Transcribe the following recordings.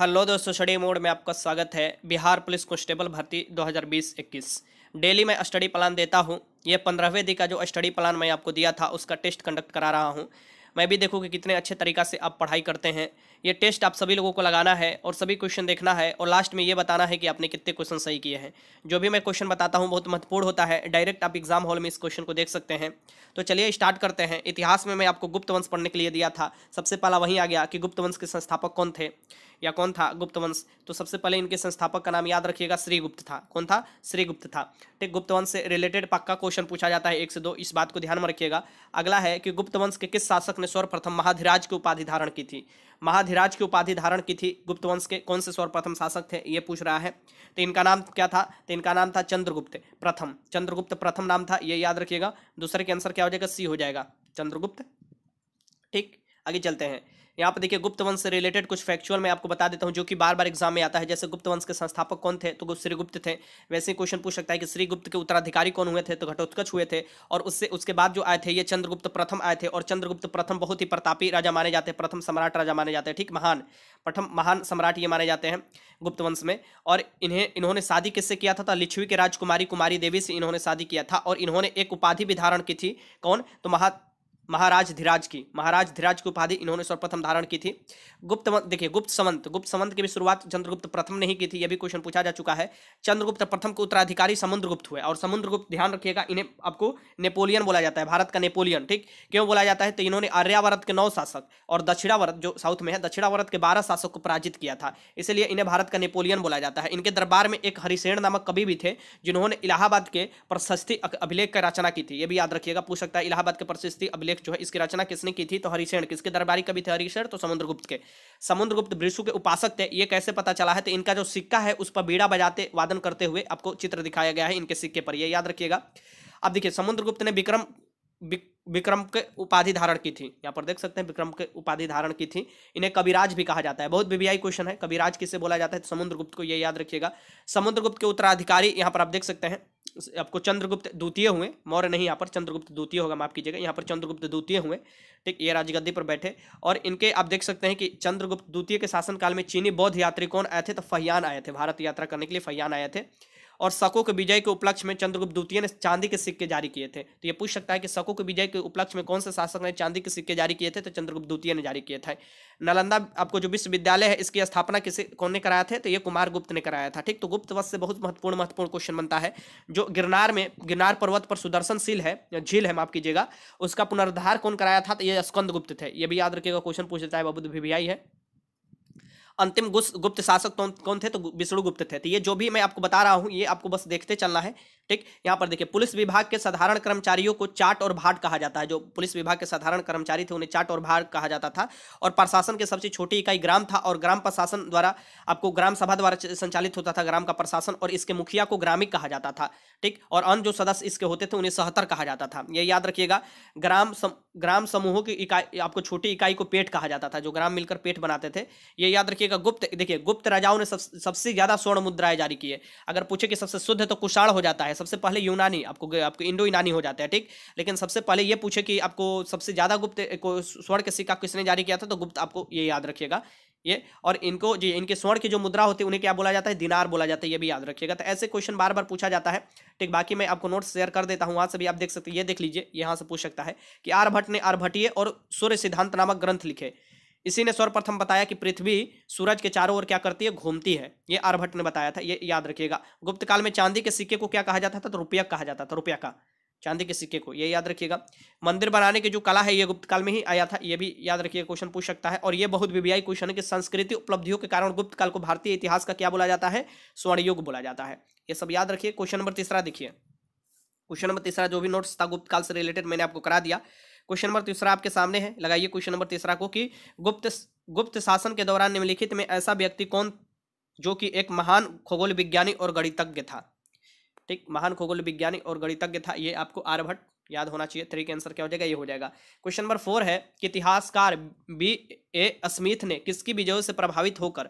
hello दोस्तों study mode में आपका स्वागत है बिहार पुलिस कांस्टेबल भर्ती 2020-21 डेली मैं स्टडी प्लान देता हूं ये पंद्रहवें दिन का जो स्टडी प्लान मैं आपको दिया था उसका टेस्ट कंडक्ट करा रहा हूं मैं भी देखूँ कि कितने अच्छे तरीका से आप पढ़ाई करते हैं ये टेस्ट आप सभी लोगों को लगाना है और सभी क्वेश्चन देखना है और लास्ट में ये बताना है कि आपने कितने क्वेश्चन सही किए हैं जो भी मैं क्वेश्चन बताता हूँ बहुत महत्वपूर्ण होता है डायरेक्ट आप एग्जाम हॉल में इस क्वेश्चन को देख सकते हैं तो चलिए स्टार्ट करते हैं इतिहास में मैं आपको गुप्त वंश पढ़ने के लिए दिया था सबसे पहला वहीं आ गया कि गुप्त वंश के संस्थापक कौन थे या कौन था गुप्त वंश तो सबसे पहले इनके संस्थापक का नाम याद रखिएगा श्रीगुप्त था कौन था श्रीगुप्त था ठीक गुप्त वंश से रिलेटेड पक्का क्वेश्चन पूछा जाता है एक से दो इस बात को ध्यान में रखिएगा अगला है कि गुप्त वंश के किस शासक ने सर्वप्रथम महाधिराज की उपाधि धारण की थी महाधिराज की उपाधि धारण की थी गुप्त वंश के कौन से सर्वप्रथम शासक थे ये पूछ रहा है तो इनका नाम क्या था तो इनका नाम था चंद्रगुप्त प्रथम चंद्रगुप्त प्रथम नाम था ये याद रखिएगा दूसरे के आंसर क्या हो जाएगा सी हो जाएगा चंद्रगुप्त ठीक आगे चलते हैं यहाँ पर देखिए गुप्त वंश से रिलेटेड कुछ फैक्चुअल मैं आपको बता देता हूँ जो कि बार बार एग्जाम में आता है जैसे गुप्त वंश के संस्थापक कौन थे तो श्रीगुप्त थे वैसे क्वेश्चन पूछ सकता है कि श्रीगुप्त के उत्तराधिकारी कौन हुए थे तो घटोत्कच हुए थे और उससे उसके बाद जो आए थे ये चंद्रगुप्त प्रथम आए थे और चंद्रगुप्त प्रथम बहुत ही प्रतापी राजा माने जाते हैं प्रथम सम्राट राजा माने जाते हैं ठीक महान प्रथम महान सम्राट ये माने जाते हैं गुप्त वंश में और इन्हें इन्होंने शादी किससे किया था लिच्छवी के राजकुमारी कुमारी देवी से इन्होंने शादी किया था और इन्होंने एक उपाधि भी धारण की थी कौन तो महा महाराज धीराज की महाराज धीराज की उपाधि इन्होंने सर्वप्रथम धारण की थी गुप्त देखिए गुप्त संवंत गुप्त संवंत की भी शुरुआत चंद्रगुप्त प्रथम ने ही की थी यह भी क्वेश्चन पूछा जा चुका है चंद्रगुप्त प्रथम के उत्तराधिकारी समुद्रगुप्त हुए और समुद्रगुप्त ध्यान रखिएगा इन्हें आपको नेपोलियन बोला जाता है भारत का नेपोलियन ठीक क्यों बोला जाता है तो इन्होंने आर्यावरत के नौ शासक और दक्षिणावरत जो साउथ में है दक्षिणावरत के बारह शासक को पराजित किया था इसलिए इन्हें भारत का नेपोलियन बोला जाता है इनके दरबार में एक हरिसेण नामक कवि भी थे जिन्होंने इलाहाबाद के प्रशस्ति अभिलेख की रचना की थी ये भी याद रखिएगा पूछ सकता है इलाहाबाद के प्रशस्ति अभिलेख इंडेक्स जो है इसकी रचना किसने की थी तो हरिशेण किसके दरबारी कवि थे हरिशेण तो समुद्रगुप्त के समुद्रगुप्त ब्रिशु के उपासक थे ये कैसे पता चला है तो इनका जो सिक्का है उस पर बीड़ा बजाते वादन करते हुए आपको चित्र दिखाया गया है इनके सिक्के पर यह याद रखिएगा अब देखिए समुद्रगुप्त ने विक्रम विक्रम के उपाधि धारण की थी यहाँ पर देख सकते हैं विक्रम के उपाधि धारण की थी इन्हें कविराज भी कहा जाता है बहुत बीबीआई क्वेश्चन है कविराज किसे बोला जाता है तो समुद्रगुप्त को यह याद रखिएगा समुद्रगुप्त के उत्तराधिकारी यहाँ पर आप देख सकते हैं आपको चंद्रगुप्त द्वितीय हुए मौर्य नहीं यहाँ पर चंद्रगुप्त द्वितीय होगा माफ कीजिएगा यहाँ पर चंद्रगुप्त द्वितीय हुए ठीक ये राजगद्दी पर बैठे और इनके आप देख सकते हैं कि चंद्रगुप्त द्वितीय के शासनकाल में चीनी बौद्ध यात्री कौन आए थे तो फहयान आए थे भारत यात्रा करने के लिए फहयान आए थे और शकों के विजय के उपलक्ष्य में चंद्रगुप्त द्वितीय ने चांदी के सिक्के जारी किए थे तो ये पूछ सकता है कि शकों के विजय के उपलक्ष्य में कौन से शासक ने चांदी के सिक्के जारी किए थे तो चंद्रगुप्त द्वितीय ने जारी किए थे नालंदा आपको जो विश्वविद्यालय है इसकी स्थापना किसी कौन ने कराया था तो ये कुमार गुप्त ने कराया था ठीक तो गुप्त वश से बहुत महत्वपूर्ण महत्वपूर्ण क्वेश्चन बनता है जो गिरनार में गिरनार पर्वत पर सुदर्शनशील है झील है माफ कीजिएगा उसका पुनर्धार कौन कराया था तो ये स्कंद गुप्त थे ये भी याद रखिएगा क्वेश्चन पूछ देता है बबुद्ध भी, भी आई है अंतिम गुप्त शासक कौन थे तो गुप्त थे तो ये जो भी मैं आपको बता रहा हूँ ये आपको बस देखते चलना है ठीक यहाँ पर देखिए पुलिस विभाग के साधारण कर्मचारियों को चाट और भाट कहा जाता है जो पुलिस विभाग के साधारण कर्मचारी थे उन्हें चाट और भाट कहा जाता था और प्रशासन के सबसे छोटी इकाई ग्राम था और ग्राम प्रशासन द्वारा आपको ग्राम सभा द्वारा संचालित होता था ग्राम का प्रशासन और इसके मुखिया को ग्रामिक कहा जाता था ठीक और अन्य जो सदस्य इसके होते थे उन्हें सहतर कहा जाता था ये याद रखिएगा ग्राम सम, ग्राम समूहों की इकाई आपको छोटी इकाई को पेट कहा जाता था जो ग्राम मिलकर पेट बनाते थे ये याद रखिए देखिएगा गुप्त देखिए गुप्त राजाओं ने सबसे सब, ज़्यादा स्वर्ण मुद्राएं जारी की है अगर पूछे कि सबसे शुद्ध तो कुषाण हो जाता है सबसे पहले यूनानी आपको आपको इंडो यूनानी हो जाता है ठीक लेकिन सबसे पहले ये पूछे कि आपको सबसे ज़्यादा गुप्त स्वर्ण के सिक्का किसने जारी किया था तो गुप्त आपको ये याद रखिएगा ये और इनको जी इनके स्वर्ण की जो मुद्रा होती है उन्हें क्या बोला जाता है दिनार बोला जाता है ये भी याद रखिएगा तो ऐसे क्वेश्चन बार बार पूछा जाता है ठीक बाकी मैं आपको नोट्स शेयर कर देता हूँ वहाँ से भी आप देख सकते हैं ये देख लीजिए यहाँ से पूछ सकता है कि आर्यभट्ट ने आर्यभट्टीय और सूर्य सिद्धांत नामक ग्रंथ लिखे इसी ने सर्वप्रथम बताया कि पृथ्वी सूरज के चारों ओर क्या करती है घूमती है ये आर्यभट्ट ने बताया था ये याद रखिएगा गुप्त काल में चांदी के सिक्के को क्या कहा जाता था तो रुपया कहा जाता था रुपया का चांदी के सिक्के को ये याद रखिएगा मंदिर बनाने की जो कला है ये गुप्त काल में ही आया था ये भी याद रखिएगा क्वेश्चन पूछ सकता है और ये बहुत विवियाई क्वेश्चन है कि संस्कृति उपलब्धियों के कारण गुप्त काल को भारतीय इतिहास का क्या बोला जाता है स्वर्णयुग बोला जाता है ये सब याद रखिए क्वेश्चन नंबर तीसरा देखिए क्वेश्चन नंबर तीसरा जो भी नोट्स था गुप्त काल से रिलेटेड मैंने आपको करा दिया क्वेश्चन नंबर तीसरा आपके सामने है लगाइए क्वेश्चन नंबर तीसरा को कि गुप्त गुप्त शासन के दौरान निम्नलिखित में ऐसा व्यक्ति कौन जो कि एक महान खगोल विज्ञानी और गणितज्ञ था ठीक महान खगोल विज्ञानी और गणितज्ञ था ये आपको आर्यभट्ट याद होना चाहिए थ्री के आंसर क्या हो जाएगा ये हो जाएगा क्वेश्चन नंबर फोर है कि इतिहासकार बी ए स्मिथ ने किसकी विजयों से प्रभावित होकर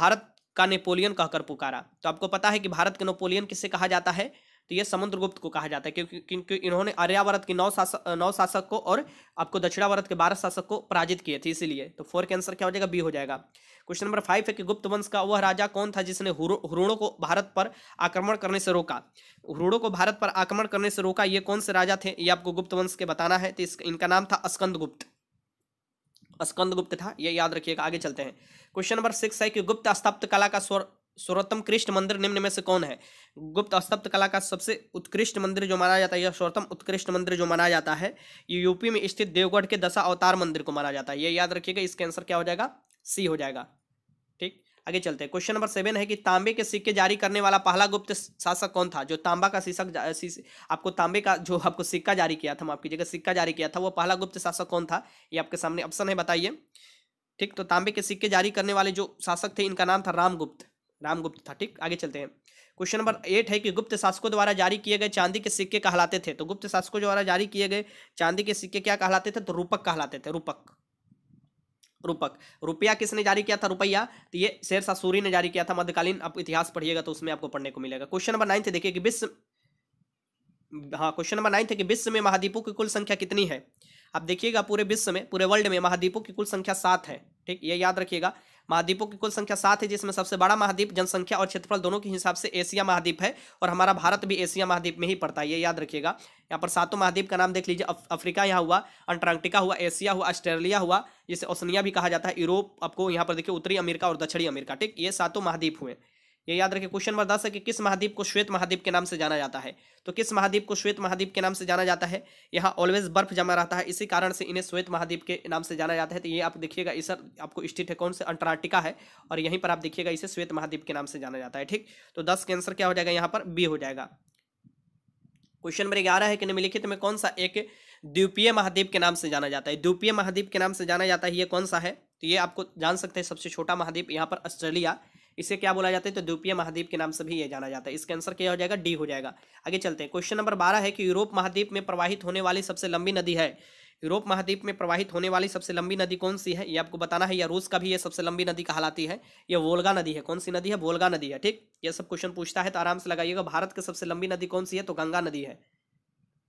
भारत का नेपोलियन कहकर पुकारा तो आपको पता है कि भारत के नेपोलियन किससे कहा जाता है तो ये समुद्रगुप्त को कहा जाता है क्योंकि क्योंकि इन्होंने आर्यावरत के नौ शासक नौ शासक को और आपको दक्षिणावरत के बारह शासक को पराजित किए थे इसीलिए तो फोर के आंसर क्या हो जाएगा बी हो जाएगा क्वेश्चन नंबर फाइव है कि गुप्त वंश का वह राजा कौन था जिसने हुरुणों को भारत पर आक्रमण करने से रोका हुरुणों को भारत पर आक्रमण करने से रोका ये कौन से राजा थे ये आपको गुप्त वंश के बताना है तो इनका नाम था अस्कंदगुप्त गुप्त था ये याद रखिएगा आगे चलते हैं क्वेश्चन नंबर सिक्स है कि गुप्त स्थापत्य कला का स्वर सर्वोत्तम कृष्ण मंदिर निम्न में से कौन है गुप्त अस्तप्त कला का सबसे उत्कृष्ट मंदिर जो माना जाता है या सर्वोत्तम उत्कृष्ट मंदिर जो माना जाता है ये यूपी में स्थित देवगढ़ के दशा अवतार मंदिर को माना जाता है ये याद रखिएगा इसके आंसर क्या हो जाएगा सी हो जाएगा ठीक आगे चलते हैं क्वेश्चन नंबर सेवन है कि तांबे के सिक्के जारी करने वाला पहला गुप्त शासक कौन था जो तांबा का शीशक आपको तांबे का जो आपको सिक्का जारी किया था माफ जगह सिक्का जारी किया था वो पहला गुप्त शासक कौन था ये आपके सामने ऑप्शन है बताइए ठीक तो तांबे के सिक्के जारी करने वाले जो शासक थे इनका नाम था रामगुप्त रामगुप्त था ठीक आगे चलते हैं क्वेश्चन नंबर एट है कि गुप्त शासकों द्वारा जारी किए गए चांदी के सिक्के कहलाते थे तो गुप्त शासकों द्वारा जारी किए गए चांदी के सिक्के क्या कहलाते थे तो रूपक कहलाते थे रूपक रूपक रुपया किसने जारी किया था रुपया तो ये शेर शाह सूरी ने जारी किया था मध्यकालीन आप इतिहास पढ़िएगा तो उसमें आपको पढ़ने को मिलेगा क्वेश्चन नंबर नाइन्थ देखिए कि विश्व हाँ क्वेश्चन नंबर नाइन्थ है कि विश्व में महाद्वीपों की कुल संख्या कितनी है आप देखिएगा पूरे विश्व में पूरे वर्ल्ड में महाद्वीपों की कुल संख्या सात है ठीक ये याद रखिएगा महाद्वीपों की कुल संख्या सात है जिसमें सबसे बड़ा महाद्वीप जनसंख्या और क्षेत्रफल दोनों के हिसाब से एशिया महाद्वीप है और हमारा भारत भी एशिया महाद्वीप में ही पड़ता है ये याद रखिएगा यहाँ पर सातों महाद्वीप का नाम देख लीजिए अफ्रीका यहाँ हुआ अंटार्कटिका हुआ एशिया हुआ ऑस्ट्रेलिया हुआ जिसे ओसनिया भी कहा जाता है यूरोप आपको यहाँ पर देखिए उत्तरी अमेरिका और दक्षिणी अमेरिका ठीक ये सातों महाद्वीप हुए ये याद रखिए क्वेश्चन नंबर दस है कि किस महाद्वीप को श्वेत महाद्वीप के नाम से जाना जाता है तो किस महाद्वीप को श्वेत महाद्वीप के नाम से जाना जाता है यहाँ ऑलवेज बर्फ जमा रहता है इसी कारण से इन्हें श्वेत महाद्वीप के नाम से जाना जाता है तो ये आप देखिएगा इस आपको स्टेट है कौन से अंटार्कटिका है और यहीं पर आप देखिएगा इसे श्वेत महाद्वीप के नाम से जाना जाता है ठीक तो दस के आंसर क्या हो जाएगा यहाँ पर बी हो जाएगा क्वेश्चन नंबर ग्यारह है कि निम्नलिखित में कौन सा एक द्वीपीय महाद्वीप के नाम से जाना जाता है द्वीपीय महाद्वीप के नाम से जाना जाता है ये कौन सा है तो ये आपको जान सकते हैं सबसे छोटा महाद्वीप यहाँ पर ऑस्ट्रेलिया इसे क्या बोला जाता है तो द्वीपीय महाद्वीप के नाम से भी यह जाना जाता है इसका आंसर क्या हो जाएगा डी हो जाएगा आगे चलते हैं क्वेश्चन नंबर बारह है कि यूरोप महाद्वीप में प्रवाहित होने वाली सबसे लंबी नदी है यूरोप महाद्वीप में प्रवाहित होने वाली सबसे लंबी नदी कौन सी है ये आपको बताना है या रूस का भी ये सबसे लंबी नदी कहलाती है ये वोल्गा नदी है कौन सी नदी है वोल्गा नदी है ठीक ये सब क्वेश्चन पूछता है तो आराम से लगाइएगा भारत की सबसे लंबी नदी कौन सी है तो गंगा नदी है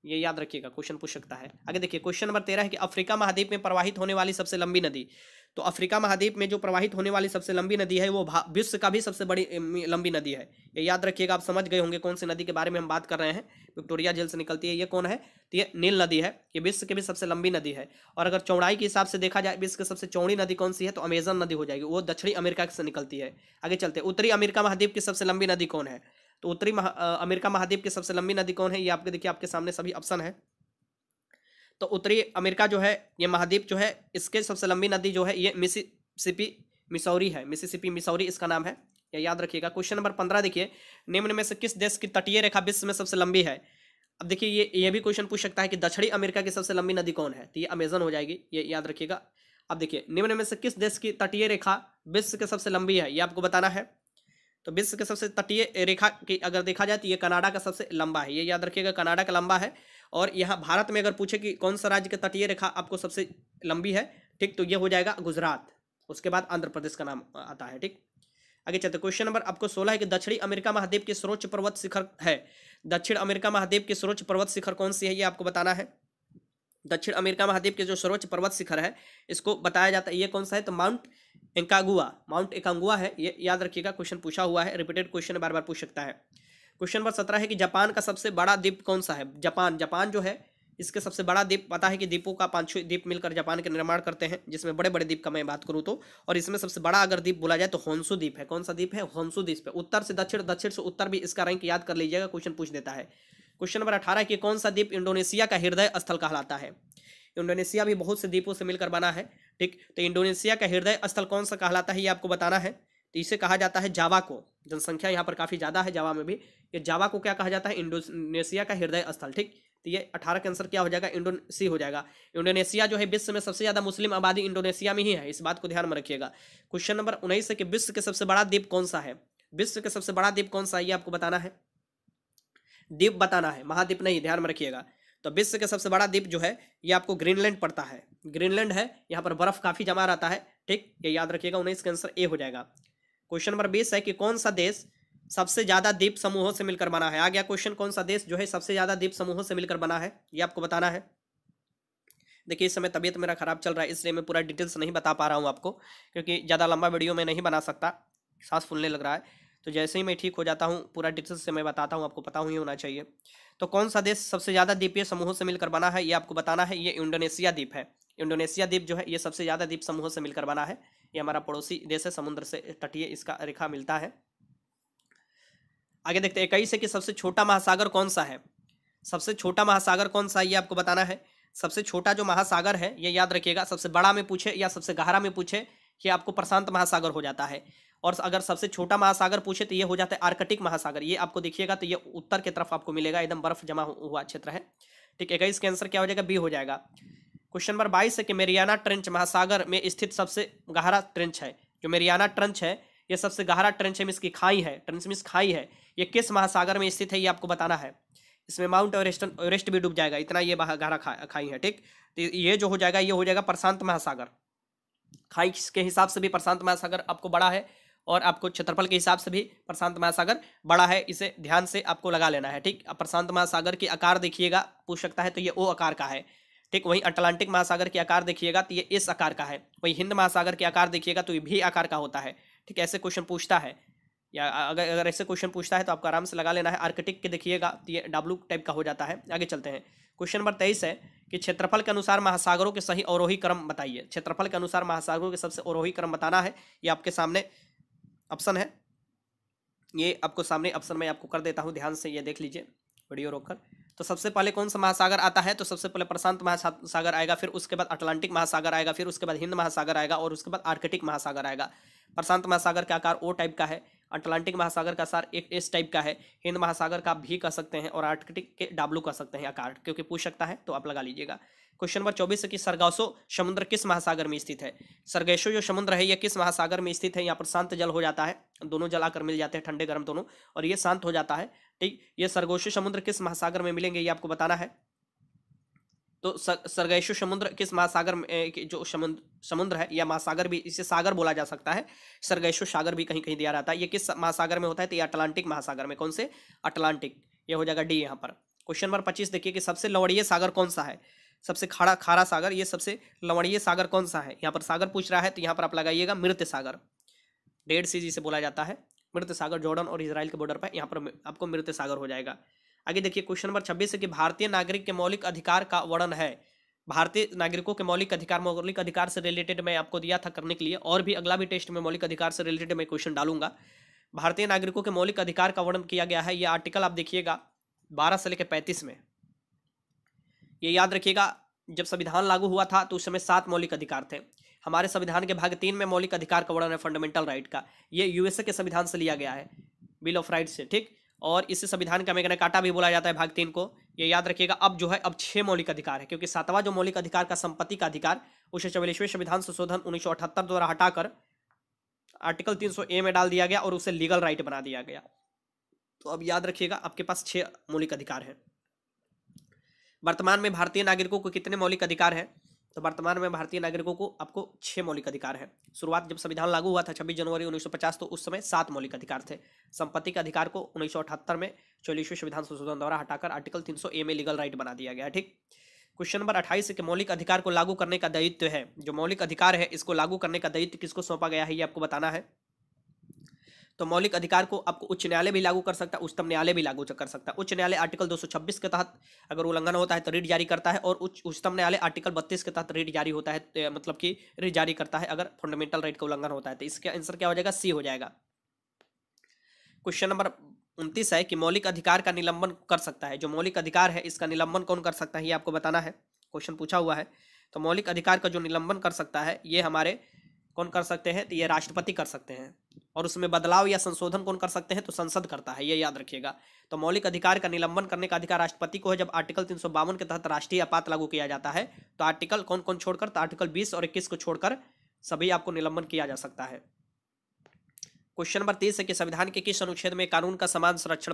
ये याद रखिएगा क्वेश्चन पूछ सकता है आगे देखिए क्वेश्चन नंबर तेरह है कि अफ्रीका महाद्वीप में प्रवाहित होने वाली सबसे लंबी नदी तो अफ्रीका महाद्वीप में जो प्रवाहित होने वाली सबसे लंबी नदी है वो विश्व का भी सबसे बड़ी लंबी नदी है ये याद रखिएगा आप समझ गए होंगे कौन सी नदी के बारे में हम बात कर रहे हैं विक्टोरिया झेल से निकलती है ये कौन है तो ये नील नदी है ये विश्व की भी सबसे लंबी नदी है और अगर चौड़ाई के हिसाब से देखा जाए विश्व की सबसे चौड़ी नदी कौन सी है तो अमेजन नदी हो जाएगी वो दक्षिणी अमेरिका से निकलती है आगे चलते उत्तरी अमेरिका महाद्वीप की सबसे लंबी नदी कौन है तो उत्तरी महा, अमेरिका महाद्वीप की सबसे लंबी नदी कौन है ये आपके देखिए आपके सामने सभी ऑप्शन है तो उत्तरी अमेरिका जो है ये महाद्वीप जो है इसके सबसे लंबी नदी जो है ये मिसिसिपी मिसौरी है मिसिसिपी मिसौरी इसका नाम है या याद रखिएगा क्वेश्चन नंबर पंद्रह देखिए निम्न में से किस देश की तटीय रेखा विश्व में सबसे लंबी है अब देखिए ये ये भी क्वेश्चन पूछ सकता है कि दक्षिणी अमेरिका की सबसे लंबी नदी कौन है तो ये अमेजन हो जाएगी ये याद रखिएगा अब देखिए निम्न में से किस देश की तटीय रेखा विश्व के सबसे लंबी है ये आपको बताना है तो विश्व के सबसे तटीय रेखा की अगर देखा जाए तो ये कनाडा का सबसे लंबा है ये याद रखिएगा कनाडा का लंबा है और यहाँ भारत में अगर पूछे कि कौन सा राज्य का तटीय रेखा आपको सबसे लंबी है ठीक तो ये हो जाएगा गुजरात उसके बाद आंध्र प्रदेश का नाम आता है ठीक आगे चलते क्वेश्चन नंबर आपको सोलह है कि दक्षिणी अमेरिका महाद्वीप के सर्वोच्च पर्वत शिखर है दक्षिण अमेरिका महाद्वीप के सर्वोच्च पर्वत शिखर कौन सी है ये आपको बताना है दक्षिण अमेरिका महाद्वीप के जो सर्वोच्च पर्वत शिखर है इसको बताया जाता है ये कौन सा है तो माउंट एंकागुआ माउंट एकांगुआ है ये याद रखिएगा क्वेश्चन पूछा हुआ है रिपीटेड क्वेश्चन बार बार पूछ सकता है क्वेश्चन नंबर सत्रह है कि जापान का सबसे बड़ा द्वीप कौन सा है जापान जापान जो है इसके सबसे बड़ा द्वीप पता है कि द्वीपों का पांच द्वीप मिलकर जापान के निर्माण करते हैं जिसमें बड़े बड़े द्वीप का मैं बात करूँ तो और इसमें सबसे बड़ा अगर द्वीप बोला जाए तो होन्सु द्वीप है कौन सा द्वीप है होन्सु द्वीप है उत्तर से दक्षिण दक्षिण से उत्तर भी इसका रैंक याद कर लीजिएगा क्वेश्चन पूछ देता है क्वेश्चन नंबर अठारह की कौन सा द्वीप इंडोनेशिया का हृदय स्थल कहलाता है इंडोनेशिया भी बहुत से द्वीपों से मिलकर बना है ठीक तो इंडोनेशिया का हृदय स्थल कौन सा कहलाता है ये आपको बताना है तो इसे कहा जाता है जावा को जनसंख्या यहाँ पर काफ़ी ज़्यादा है जावा में भी ये जावा को क्या कहा जाता है इंडोनेशिया का हृदय स्थल ठीक तो ये अठारह का आंसर क्या हो जाएगा इंडोनेसी हो जाएगा इंडोनेशिया जो है विश्व में सबसे ज़्यादा मुस्लिम आबादी इंडोनेशिया में ही है इस बात को ध्यान में रखिएगा क्वेश्चन नंबर उन्नीस है कि विश्व के सबसे बड़ा द्वीप कौन सा है विश्व के सबसे बड़ा द्वीप कौन सा है ये आपको बताना है द्वीप बताना है महाद्वीप नहीं ध्यान में रखिएगा तो विश्व का सबसे बड़ा द्वीप जो है ये आपको ग्रीनलैंड पड़ता है ग्रीनलैंड है यहाँ पर बर्फ काफ़ी जमा रहता है ठीक ये याद रखिएगा उन्नीस का आंसर ए हो जाएगा क्वेश्चन नंबर बीस है कि कौन सा देश सबसे ज़्यादा द्वीप समूहों से मिलकर बना है आ गया क्वेश्चन कौन सा देश जो है सबसे ज़्यादा द्वीप समूहों से मिलकर बना है ये आपको बताना है देखिए इस समय तबीयत मेरा ख़राब चल रहा है इसलिए मैं पूरा डिटेल्स नहीं बता पा रहा हूँ आपको क्योंकि ज़्यादा लंबा वीडियो में नहीं बना सकता सांस फूलने लग रहा है तो जैसे ही मैं ठीक हो जाता हूँ पूरा डिटेल्स से मैं बताता हूँ आपको पता हुई होना चाहिए तो कौन सा देश सबसे ज़्यादा द्वीपीय समूहों से मिलकर बना है ये आपको बताना है ये इंडोनेशिया द्वीप है इंडोनेशिया द्वीप जो है ये सबसे ज़्यादा द्वीप समूहों से मिलकर बना है ये हमारा पड़ोसी देश है समुद्र से तटीय इसका रेखा मिलता है आगे देखते हैं इक्कीस है कि सबसे छोटा महासागर कौन सा है सबसे छोटा महासागर कौन सा है ये आपको बताना है सबसे छोटा जो महासागर है ये याद रखिएगा सबसे बड़ा में पूछे या सबसे गहरा में पूछे कि आपको प्रशांत महासागर हो जाता है और अगर सबसे छोटा महासागर पूछे तो ये हो जाता है आर्कटिक महासागर ये आपको देखिएगा तो ये उत्तर की तरफ आपको मिलेगा एकदम बर्फ जमा हुआ क्षेत्र है ठीक है इसका आंसर क्या हो जाएगा बी हो जाएगा क्वेश्चन नंबर बाईस है कि मेरियाना ट्रेंच महासागर में स्थित सबसे गहरा ट्रेंच है जो मेरियाना ट्रेंच है ये सबसे गहरा ट्रेंच मिस की खाई है ट्रेंच मिस खाई है ये किस महासागर में स्थित है ये आपको बताना है इसमें माउंट एवरेस्ट एवरेस्ट भी डूब जाएगा इतना ये गहरा खा, खाई है ठीक तो ये जो हो जाएगा ये हो जाएगा प्रशांत महासागर खाई के हिसाब से भी प्रशांत महासागर आपको बड़ा है और आपको क्षेत्रफल के हिसाब से भी प्रशांत महासागर बड़ा है इसे ध्यान से आपको लगा लेना है ठीक प्रशांत महासागर के आकार देखिएगा पूछ सकता है तो ये ओ आकार का है ठीक वहीं अटलांटिक महासागर के आकार देखिएगा तो ये इस आकार का है वहीं हिंद महासागर के आकार देखिएगा तो ये भी आकार का होता है ठीक ऐसे क्वेश्चन पूछता है या अगर अगर ऐसे क्वेश्चन पूछता है तो आपको आराम से लगा लेना है आर्किटिक के देखिएगा तो ये डब्लू टाइप का हो जाता है आगे चलते हैं क्वेश्चन नंबर तेईस है कि क्षेत्रफल के अनुसार महासागरों के सही औरोही क्रम बताइए क्षेत्रफल के अनुसार महासागरों के सबसे औरोही क्रम बताना है ये आपके सामने ऑप्शन है ये आपको सामने ऑप्शन में आपको कर देता हूँ ध्यान से ये देख लीजिए वीडियो रोककर तो सबसे पहले कौन सा महासागर आता है तो सबसे पहले प्रशांत महासागर आएगा फिर उसके बाद अटलांटिक महासागर आएगा फिर उसके बाद हिंद महासागर आएगा और उसके बाद आर्कटिक महासागर आएगा प्रशांत महासागर का आकार ओ टाइप का है अटलांटिक महासागर का सार एक एस टाइप का है हिंद महासागर का आप भी कह सकते हैं और आर्कटिक के डब्लू कह सकते हैं आकार क्योंकि पूछ सकता है तो आप लगा लीजिएगा क्वेश्चन नंबर चौबीस है कि सरगासो समुद्र किस महासागर में स्थित है सरगेशो जो समुद्र है यह किस महासागर में स्थित है यहाँ पर शांत जल हो जाता है दोनों जलाकर मिल जाते हैं ठंडे गर्म दोनों और ये शांत हो जाता है ठीक ये सरगोशो समुद्र किस महासागर में मिलेंगे ये आपको बताना है तो सरगेशो समुद्र किस महासागर में जो समुद्र समुद्र है या महासागर भी इसे सागर बोला जा सकता है सरगेशो सागर भी कहीं कहीं दिया जाता है ये किस महासागर में होता है तो ये अटलांटिक महासागर में कौन से अटलांटिक ये हो जाएगा डी यहाँ पर क्वेश्चन नंबर पच्चीस देखिए कि सबसे लवड़ीय सागर कौन सा है सबसे खारा खारा सागर ये सबसे लवणीय सागर कौन सा है यहाँ पर सागर पूछ रहा है तो यहाँ पर आप लगाइएगा मृत सागर डेढ़ सी जिसे बोला जाता है मृत सागर जॉर्डन और इसराइल के बॉर्डर पर यहाँ पर आपको मृत सागर हो जाएगा आगे देखिए क्वेश्चन नंबर छब्बीस है कि भारतीय नागरिक के मौलिक अधिकार का वर्णन है भारतीय नागरिकों के मौलिक अधिकार मौलिक अधिकार से रिलेटेड मैं आपको दिया था करने के लिए और भी अगला भी टेस्ट में मौलिक अधिकार से रिलेटेड मैं क्वेश्चन डालूंगा भारतीय नागरिकों के मौलिक अधिकार का वर्णन किया गया है यह आर्टिकल आप देखिएगा बारह से लेकर पैंतीस में ये याद रखिएगा जब संविधान लागू हुआ था तो उस समय सात मौलिक अधिकार थे हमारे संविधान के भाग तीन में मौलिक अधिकार का वर्णन है फंडामेंटल राइट का ये यूएसए के संविधान से लिया गया है बिल ऑफ राइट से ठीक और इससे संविधान का मैं काटा भी बोला जाता है भाग तीन को ये याद रखिएगा अब जो है अब छः मौलिक अधिकार है क्योंकि सातवां जो मौलिक अधिकार का संपत्ति का अधिकार उसे चवलेश्वर संविधान संशोधन उन्नीस द्वारा हटाकर आर्टिकल तीन ए में डाल दिया गया और उसे लीगल राइट बना दिया गया तो अब याद रखिएगा आपके पास छः मौलिक अधिकार हैं वर्तमान में भारतीय नागरिकों को कितने मौलिक अधिकार हैं तो वर्तमान में भारतीय नागरिकों को आपको छः मौलिक अधिकार हैं शुरुआत जब संविधान लागू हुआ था छब्बीस जनवरी 1950 तो उस समय सात मौलिक अधिकार थे संपत्ति के अधिकार को 1978 में चौलीसवें संविधान संशोधन द्वारा हटाकर आर्टिकल 300 ए में लीगल राइट बना दिया गया ठीक क्वेश्चन नंबर अट्ठाईस के मौलिक अधिकार को लागू करने का दायित्व है जो मौलिक अधिकार है इसको लागू करने का दायित्व किसको सौंपा गया है ये आपको बताना है तो मौलिक अधिकार को आपको उच्च न्यायालय भी लागू कर सकता है उच्चतम न्यायालय भी लागू कर सकता है उच्च न्यायालय आर्टिकल 226 के तहत अगर उल्लंघन होता है तो रीट जारी करता है और उच्च उच्चतम न्यायालय आर्टिकल 32 के तहत रीट जारी होता है तो मतलब कि रीट जारी करता है अगर फंडामेंटल राइट का उल्लंघन होता है तो इसका आंसर क्या हो जाएगा सी हो जाएगा क्वेश्चन नंबर उनतीस है कि मौलिक अधिकार का निलंबन कर सकता है जो मौलिक अधिकार है इसका निलंबन कौन कर सकता है ये आपको बताना है क्वेश्चन पूछा हुआ है तो मौलिक अधिकार का जो निलंबन कर सकता है ये हमारे कौन कर सकते हैं तो ये राष्ट्रपति कर सकते हैं और उसमें बदलाव या संशोधन कौन कर सकते हैं तो संसद करता है ये याद रखिएगा तो मौलिक अधिकार का निलंबन करने का अधिकार राष्ट्रपति को है जब आर्टिकल तीन के तहत राष्ट्रीय आपात लागू किया जाता है तो आर्टिकल कौन कौन छोड़कर तो आर्टिकल बीस और इक्कीस को छोड़कर सभी आपको निलंबन किया जा सकता है क्वेश्चन नंबर तीस है कि संविधान के किस अनुच्छेद में कानून का समान संरक्षण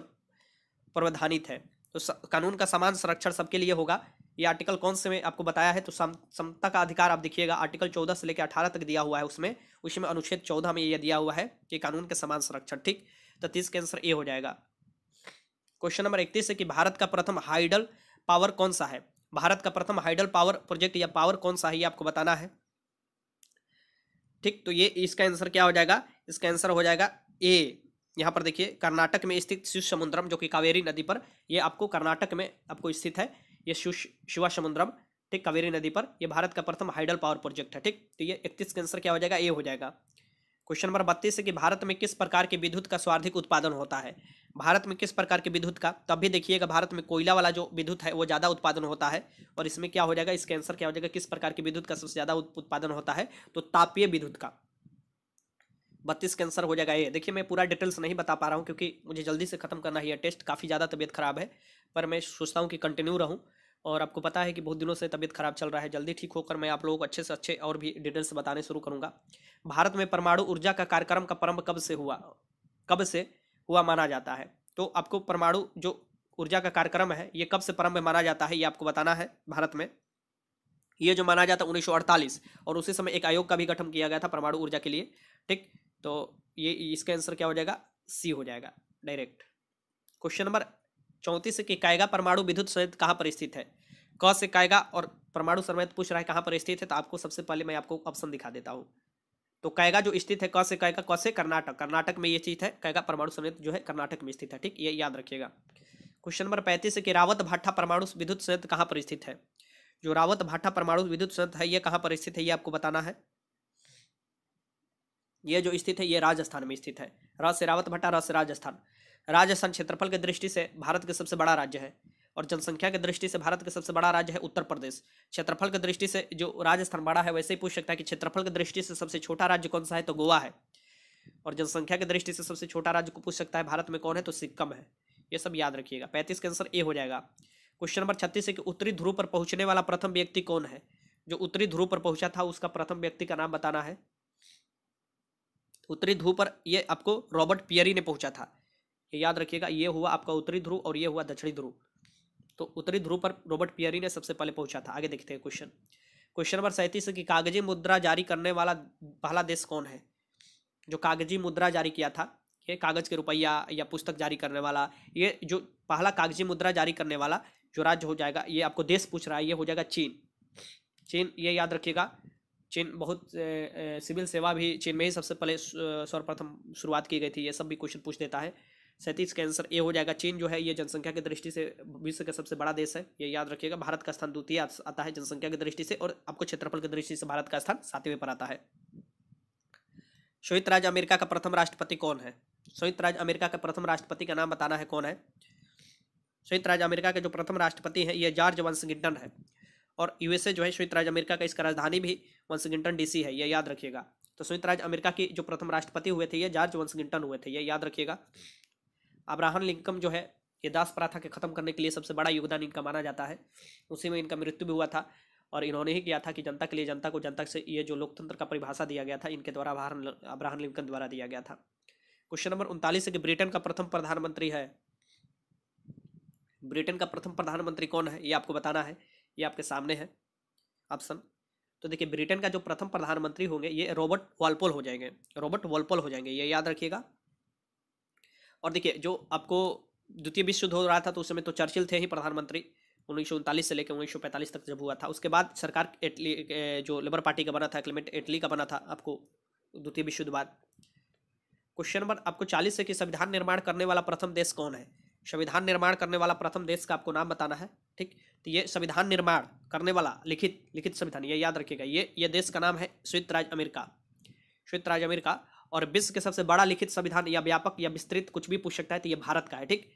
प्रावधानित है तो कानून का समान संरक्षण सबके लिए होगा ये आर्टिकल कौन से में आपको बताया है तो सम समता का अधिकार आप देखिएगा आर्टिकल चौदह से लेकर अठारह तक दिया हुआ है उसमें उसमें अनुच्छेद चौदह में ये दिया हुआ है कि कानून के समान संरक्षण ठीक तो तीस के आंसर ए हो जाएगा क्वेश्चन नंबर इकतीस है कि भारत का प्रथम हाइडल पावर कौन सा है भारत का प्रथम हाइडल पावर प्रोजेक्ट या पावर कौन सा है ये आपको बताना है ठीक तो ये इसका आंसर क्या हो जाएगा इसका आंसर हो जाएगा ए यहाँ पर देखिए कर्नाटक में स्थित शिव समुद्रम जो कि कावेरी नदी पर ये आपको कर्नाटक में आपको स्थित है ये शिवा समुद्रम ठीक कावेरी नदी पर यह भारत का प्रथम हाइडल पावर प्रोजेक्ट है ठीक तो ये इकतीस का आंसर क्या हो जाएगा ए हो जाएगा क्वेश्चन नंबर बत्तीस है कि भारत में किस प्रकार के विद्युत का स्वार्थिक उत्पादन होता है भारत में किस प्रकार के विद्युत का तब भी देखिएगा भारत में कोयला वाला जो विद्युत है वो ज़्यादा उत्पादन होता है और इसमें क्या हो जाएगा इसका आंसर क्या हो जाएगा किस प्रकार के विद्युत का सबसे ज़्यादा उत्पादन होता है तो तापीय विद्युत का बत्तीस कैंसर हो जाएगा ये देखिए मैं पूरा डिटेल्स नहीं बता पा रहा हूँ क्योंकि मुझे जल्दी से खत्म करना है यह टेस्ट काफ़ी ज़्यादा तबीयत खराब है पर मैं सोचता हूँ कि कंटिन्यू रहूँ और आपको पता है कि बहुत दिनों से तबीयत खराब चल रहा है जल्दी ठीक होकर मैं आप लोगों को अच्छे से अच्छे और भी डिटेल्स बताने शुरू करूँगा भारत में परमाणु ऊर्जा का कार्यक्रम का प्रारंभ कब से हुआ कब से हुआ माना जाता है तो आपको परमाणु जो ऊर्जा का कार्यक्रम है ये कब से प्रारंभ माना जाता है ये आपको बताना है भारत में ये जो माना जाता है उन्नीस और उसी समय एक आयोग का भी गठन किया गया था परमाणु ऊर्जा के लिए ठीक तो ये इसका आंसर क्या हो जाएगा सी हो जाएगा डायरेक्ट क्वेश्चन नंबर चौंतीस कि कायगा परमाणु विद्युत संयंत्र कहाँ पर स्थित है क से कायगा और परमाणु संयंत्र पूछ रहा है कहाँ पर स्थित है तो आपको सबसे पहले मैं आपको ऑप्शन दिखा देता हूँ तो कायगा जो स्थित है क से कायगा क से कर्नाटक कर्नाटक में ये चीज है कायगा परमाणु समेत जो है कर्नाटक में स्थित है ठीक ये याद रखिएगा क्वेश्चन नंबर पैंतीस कि रावत भाटा परमाणु विद्युत संयंत्र कहाँ पर स्थित है जो रावत भाटा परमाणु विद्युत संयंत्र है ये कहाँ पर स्थित है ये आपको बताना है ये जो स्थित है ये राजस्थान में स्थित है रस रावत भट्टा रस राजस्थान राजस्थान क्षेत्रफल की दृष्टि से भारत के सबसे बड़ा राज्य है और जनसंख्या के दृष्टि से भारत का सबसे बड़ा राज्य है उत्तर प्रदेश क्षेत्रफल की दृष्टि से जो राजस्थान बड़ा है वैसे ही पूछ सकता है कि क्षेत्रफल की दृष्टि से सबसे छोटा राज्य कौन सा है तो गोवा है और जनसंख्या के दृष्टि से सबसे छोटा राज्य को पूछ सकता है भारत में कौन है तो सिक्किम है ये सब याद रखिएगा पैंतीस का आंसर ए हो जाएगा क्वेश्चन नंबर छत्तीस है कि उत्तरी ध्रुव पर पहुंचने वाला प्रथम व्यक्ति कौन है जो उत्तरी ध्रुव पर पहुंचा था उसका प्रथम व्यक्ति का नाम बताना है उत्तरी ध्रुव पर ये आपको रॉबर्ट पियरी ने पहुंचा था ये याद रखिएगा ये हुआ आपका उत्तरी ध्रुव और ये हुआ दक्षिणी ध्रुव तो उत्तरी ध्रुव पर रॉबर्ट पियरी ने सबसे पहले पहुंचा था आगे देखते हैं क्वेश्चन क्वेश्चन नंबर सैंतीस की कागजी मुद्रा जारी करने वाला पहला देश कौन है जो कागजी मुद्रा जारी किया था ये कागज के रुपया या पुस्तक जारी करने वाला ये जो पहला कागजी मुद्रा जारी करने वाला जो राज्य हो जाएगा ये आपको देश पूछ रहा है ये हो जाएगा चीन चीन ये याद रखिएगा चीन बहुत सिविल सेवा भी चीन में ही सबसे पहले सर्वप्रथम शुरुआत की गई थी ये सब भी क्वेश्चन पूछ देता है सैंतीस का आंसर ए हो जाएगा चीन जो है ये जनसंख्या की दृष्टि से विश्व का सबसे बड़ा देश है ये याद रखिएगा भारत का स्थान द्वितीय आता है जनसंख्या की दृष्टि से और आपको क्षेत्रफल की दृष्टि से भारत का स्थान सातवें पर आता है संयुक्त राज्य अमेरिका का प्रथम राष्ट्रपति कौन है संयुक्त राज्य अमेरिका का प्रथम राष्ट्रपति का नाम बताना है कौन है संयुक्त राज्य अमेरिका के जो प्रथम राष्ट्रपति हैं ये जॉर्ज वंशिंगटन है और यूएसए जो है संयुक्त राज्य अमेरिका का इसका राजधानी भी वंसगिंटन डीसी है ये याद रखिएगा तो संयुक्त राज्य अमेरिका के जो प्रथम राष्ट्रपति हुए थे ये जॉर्ज वंसगिंटन हुए थे ये याद रखिएगा अब्राहम लिंकम जो है ये दास प्रथा के खत्म करने के लिए सबसे बड़ा योगदान इनका माना जाता है उसी में इनका मृत्यु भी हुआ था और इन्होंने ही किया था कि जनता के लिए जनता को जनता से ये जो लोकतंत्र का परिभाषा दिया गया था इनके द्वारा अब्राहम लिंकन द्वारा दिया गया था क्वेश्चन नंबर उनतालीस है कि ब्रिटेन का प्रथम प्रधानमंत्री है ब्रिटेन का प्रथम प्रधानमंत्री कौन है ये आपको बताना है ये आपके सामने है ऑप्शन तो देखिए ब्रिटेन का जो प्रथम प्रधानमंत्री होंगे ये रॉबर्ट वॉलपोल हो जाएंगे रॉबर्ट वॉलपोल हो जाएंगे ये याद रखिएगा और देखिए जो आपको द्वितीय विश्व युद्ध हो रहा था तो उस समय तो चर्चिल थे ही प्रधानमंत्री उन्नीस से लेकर उन्नीस तक जब हुआ था उसके बाद सरकार इटली जो लेबर पार्टी का बना था क्लेमेंट इटली का बना था आपको द्वितीय विश्व युद्ध बाद क्वेश्चन नंबर आपको चालीस है कि संविधान निर्माण करने वाला प्रथम देश कौन है संविधान निर्माण करने वाला प्रथम देश का आपको नाम बताना है ठीक तो ये संविधान निर्माण करने वाला लिखित लिखित संविधान ये याद रखिएगा ये ये देश का नाम है संयुक्त राज्य अमेरिका संयुक्त राज्य अमेरिका और विश्व के सबसे बड़ा लिखित संविधान या व्यापक या विस्तृत कुछ भी पूछ सकता है तो ये भारत का है ठीक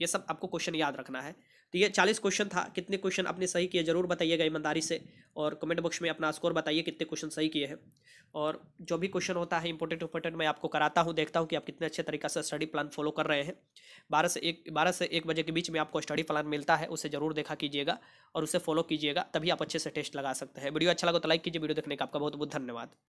ये सब आपको क्वेश्चन याद रखना है तो ये चालीस क्वेश्चन था कितने क्वेश्चन आपने सही किए जरूर बताइएगा ईमानदारी से और कमेंट बॉक्स में अपना स्कोर बताइए कितने क्वेश्चन सही किए हैं और जो भी क्वेश्चन होता है इंपॉर्टेंट इंपॉर्टेंट मैं आपको कराता हूँ देखता हूँ कि आप कितने अच्छे तरीके से स्टडी प्लान फॉलो कर रहे हैं बारह से एक बारह से एक बजे के बीच में आपको स्टडी प्लान मिलता है उसे जरूर देखा कीजिएगा और उसे फॉलो कीजिएगा तभी आप अच्छे से टेस्ट लगा सकते हैं वीडियो अच्छा लगा तो लाइक कीजिए वीडियो देखने का आपका बहुत बहुत धन्यवाद